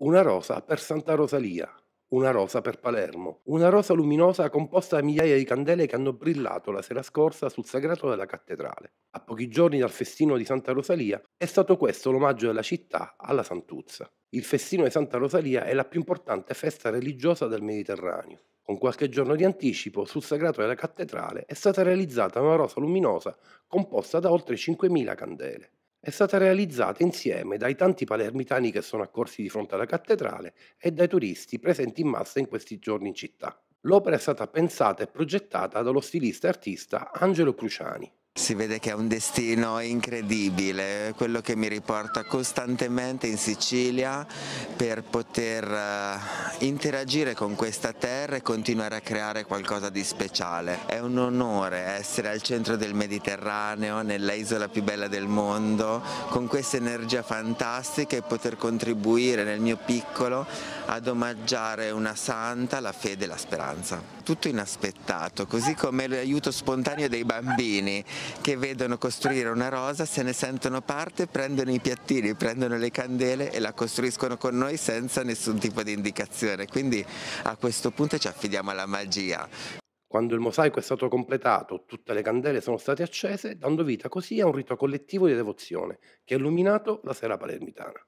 Una rosa per Santa Rosalia, una rosa per Palermo, una rosa luminosa composta da migliaia di candele che hanno brillato la sera scorsa sul sagrato della cattedrale. A pochi giorni dal festino di Santa Rosalia è stato questo l'omaggio della città alla Santuzza. Il festino di Santa Rosalia è la più importante festa religiosa del Mediterraneo. Con qualche giorno di anticipo, sul sagrato della cattedrale è stata realizzata una rosa luminosa composta da oltre 5.000 candele è stata realizzata insieme dai tanti palermitani che sono accorsi di fronte alla cattedrale e dai turisti presenti in massa in questi giorni in città. L'opera è stata pensata e progettata dallo stilista e artista Angelo Cruciani. Si vede che è un destino incredibile, quello che mi riporta costantemente in Sicilia per poter eh, interagire con questa terra e continuare a creare qualcosa di speciale. È un onore essere al centro del Mediterraneo, nella isola più bella del mondo, con questa energia fantastica e poter contribuire nel mio piccolo ad omaggiare una santa, la fede e la speranza. Tutto inaspettato, così come l'aiuto spontaneo dei bambini che vedono costruire una rosa, se ne sentono parte, prendono i piattini, prendono le candele e la costruiscono con noi senza nessun tipo di indicazione costruzione, quindi a questo punto ci affidiamo alla magia. Quando il mosaico è stato completato, tutte le candele sono state accese, dando vita così a un rito collettivo di devozione che ha illuminato la sera palermitana.